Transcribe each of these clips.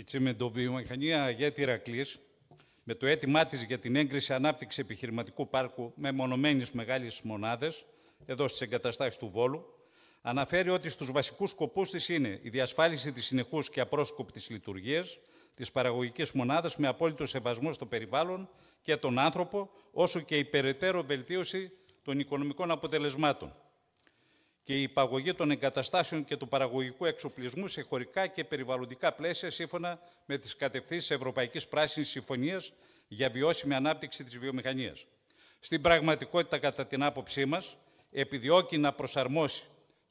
Η τσιμεντοβιομηχανία Αγέτη Ηρακλής, με το αίτημά της για την έγκριση ανάπτυξη επιχειρηματικού πάρκου με μονομένε μεγάλε μονάδες, εδώ στις εγκαταστάσεις του Βόλου, αναφέρει ότι στους βασικούς σκοπούς της είναι η διασφάλιση της συνεχούς και απρόσκοπτης λειτουργίας της παραγωγικής μονάδας με απόλυτο σεβασμό στο περιβάλλον και τον άνθρωπο, όσο και η περαιτέρω βελτίωση των οικονομικών αποτελεσμάτων και η υπαγωγή των εγκαταστάσεων και του παραγωγικού εξοπλισμού σε χωρικά και περιβαλλοντικά πλαίσια σύμφωνα με τις κατευθύνσεις Ευρωπαϊκής Πράσινης Συμφωνίας για βιώσιμη ανάπτυξη της βιομηχανίας. Στην πραγματικότητα, κατά την άποψή μας, επιδιώκει να προσαρμόσει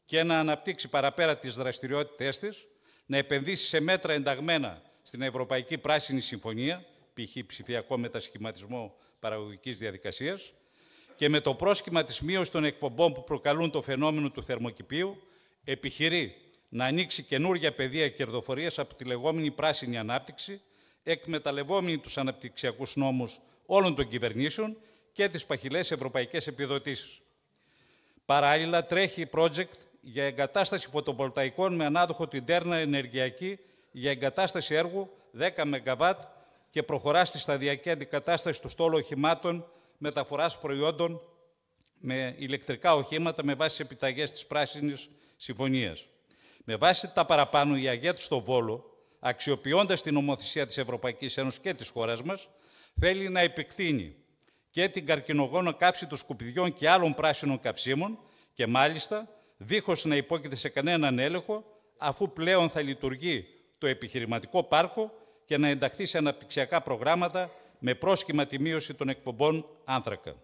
και να αναπτύξει παραπέρα τις δραστηριότητές της, να επενδύσει σε μέτρα ενταγμένα στην Ευρωπαϊκή Πράσινη Συμφωνία, π.χ. ψηφιακό μετασχηματισμό παραγωγικής διαδικασίας και με το πρόσχημα της μείωσης των εκπομπών που προκαλούν το φαινόμενο του θερμοκηπίου, επιχειρεί να ανοίξει καινούργια πεδία κερδοφορίας από τη λεγόμενη πράσινη ανάπτυξη, εκμεταλλευόμενη τους αναπτυξιακούς νόμους όλων των κυβερνήσεων και τις παχυλές ευρωπαϊκές επιδοτήσεις. Παράλληλα, τρέχει η project για εγκατάσταση φωτοβολταϊκών με ανάδοχο την τέρνα ενεργειακή για εγκατάσταση έργου 10 ΜΒ και προχωρά στη σταδιακή αντικατάσταση του στόλου οχημάτων μεταφοράς προϊόντων με ηλεκτρικά οχήματα με βάση επιταγές της Πράσινης Συμφωνίας. Με βάση τα παραπάνω, η ΑΓΕΤ στο Βόλο, αξιοποιώντας την ομοθεσία της Ευρωπαϊκής Ένωσης και της χώρας μας, θέλει να επεκτείνει και την καρκινογόνο κάψη των σκουπιδιών και άλλων πράσινων καυσίμων και μάλιστα δίχως να υπόκειται σε κανέναν έλεγχο, αφού πλέον θα λειτουργεί το επιχειρηματικό πάρκο και να ενταχθεί σε αναπτυξιακά προγράμματα με πρόσχημα τη μείωση των εκπομπών άνθρακα.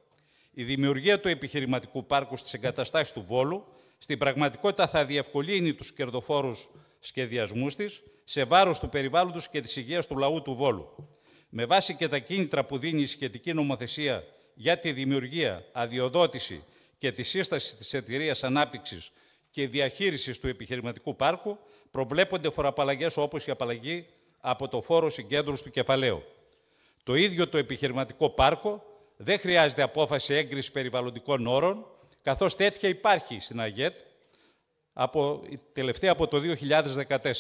Η δημιουργία του επιχειρηματικού πάρκου στις εγκαταστάσεις του Βόλου στην πραγματικότητα θα διευκολύνει τους κερδοφόρους σχεδιασμούς της σε βάρος του περιβάλλοντος και της υγείας του λαού του Βόλου. Με βάση και τα κίνητρα που δίνει η σχετική νομοθεσία για τη δημιουργία, αδειοδότηση και τη σύσταση της εταιρείας ανάπτυξης και διαχείρισης του επιχειρηματικού πάρκου προβλέπονται φοροαπαλλαγές όπως η απαλλαγή από το φόρο συγκέντρωσης του κεφαλαίου. Το ίδιο το επιχειρηματικό πάρκο δεν χρειάζεται απόφαση έγκρισης περιβαλλοντικών όρων, καθώς τέτοια υπάρχει στην ΑΓΕΤ, από, τελευταία από το 2014.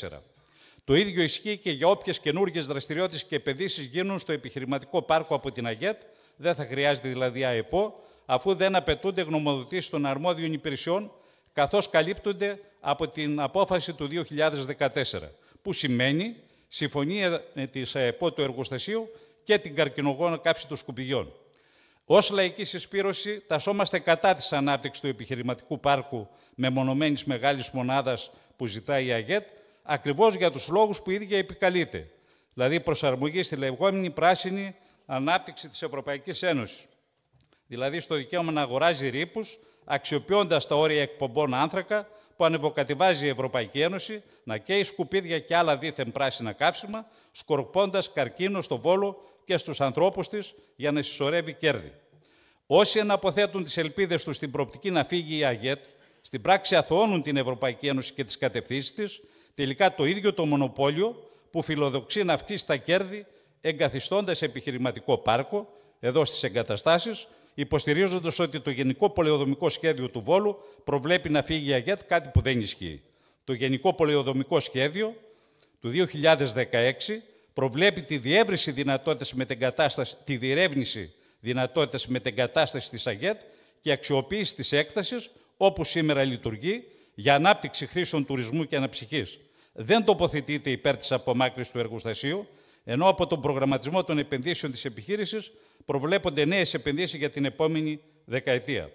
Το ίδιο ισχύει και για όποιες καινούργιες δραστηριότητες και επενδύσεις γίνουν στο επιχειρηματικό πάρκο από την ΑΓΕΤ, δεν θα χρειάζεται δηλαδή ΑΕΠΟ, αφού δεν απαιτούνται γνωμοδοτήσεις των αρμόδιων υπηρεσιών, καθώς καλύπτονται από την απόφαση του 2014, που σημαίνει συμφωνία τη ΑΕΠΟ του εργοστασίου και την καρκινογόνα κάψη των σκουπιδιών. Ως λαϊκή συσπήρωση, τασόμαστε κατά της ανάπτυξης του επιχειρηματικού πάρκου μονομένη μεγάλης μονάδας που ζητάει η ΑΓΕΤ, ακριβώς για τους λόγους που η ίδια επικαλείται, δηλαδή προσαρμογή στη λεγόμενη πράσινη ανάπτυξη της Ευρωπαϊκής Ένωσης. Δηλαδή στο δικαίωμα να αγοράζει ρήπους, αξιοποιώντας τα όρια εκπομπών άνθρακα που ανεβοκατιβάζει η Ευρωπαϊκή Ένωση, να καίει σκουπίδια και άλλα δίθεν πράσινα καύσιμα, σκορπώντας καρκίνο στο βόλο και στους ανθρώπους της για να συσσωρεύει κέρδη. Όσοι αναποθέτουν τις ελπίδες τους στην προοπτική να φύγει η ΑΓΕΤ, στην πράξη αθωώνουν την Ευρωπαϊκή Ένωση και τις κατευθύνσεις της, τελικά το ίδιο το μονοπόλιο που φιλοδοξεί να αυξήσει τα κέρδη εγκαθιστώντας επιχειρηματικό πάρκο εδώ στις εγκαταστάσεις, υποστηρίζοντας ότι το Γενικό Πολεοδομικό Σχέδιο του Βόλου προβλέπει να φύγει η ΑΓΕΤ, κάτι που δεν ισχύει. Το Γενικό Πολεοδομικό Σχέδιο του 2016 προβλέπει τη διεύρυνση δυνατότητας με την κατάσταση, τη διερεύνηση δυνατότητας με την κατάσταση της ΑΓΕΤ και αξιοποίηση της έκταση, όπως σήμερα λειτουργεί για ανάπτυξη χρήσεων τουρισμού και αναψυχής. Δεν τοποθετείται υπέρ της απομάκρυνσης του εργοστασίου, ενώ από τον προγραμματισμό των επενδύσεων της επιχείρησης προβλέπονται νέες επενδύσεις για την επόμενη δεκαετία.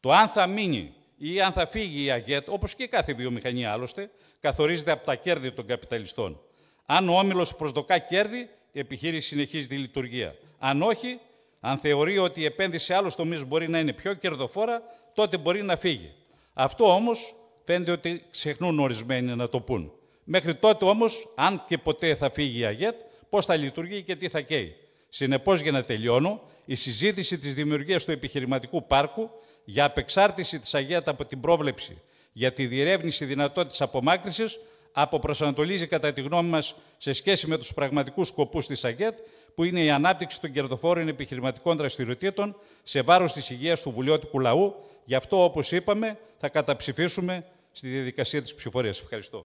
Το αν θα μείνει ή αν θα φύγει η ΑΓΕΤ, όπως και κάθε βιομηχανία άλλωστε, καθορίζεται από τα κέρδη των καπιταλιστών. Αν ο όμιλος προσδοκά κέρδη, η επιχείρηση συνεχίζει τη λειτουργία. Αν όχι, αν θεωρεί ότι η επένδυση σε άλλους τομείς μπορεί να είναι πιο κερδοφόρα, τότε μπορεί να φύγει. Αυτό όμως φαίνεται ότι ξεχνούν ορισμένοι να το πούν. Μέχρι τότε όμως, αν και ποτέ θα φύγει η ΑΓΕΤ, πώς θα λειτουργεί και τι θα καίει. Συνεπώς, για να τελειώνω, η συζήτηση της δημιουργίας του επιχειρηματικού πάρκου για απεξάρτηση της ΑΓΕΤ από την πρόβλεψη για τη διερεύνηση δυνατότητας απομάκρυσης αποπροσανατολίζει κατά τη γνώμη μας σε σχέση με τους πραγματικούς σκοπούς της ΑΓΕΤ, που είναι η ανάπτυξη των κερδοφόρων επιχειρηματικών δραστηριοτήτων σε βάρος της υγείας του βουλιώτικου λαού. Γι' αυτό, όπως είπαμε, θα καταψηφίσουμε στη διαδικασία της ψηφορίας. Ευχαριστώ.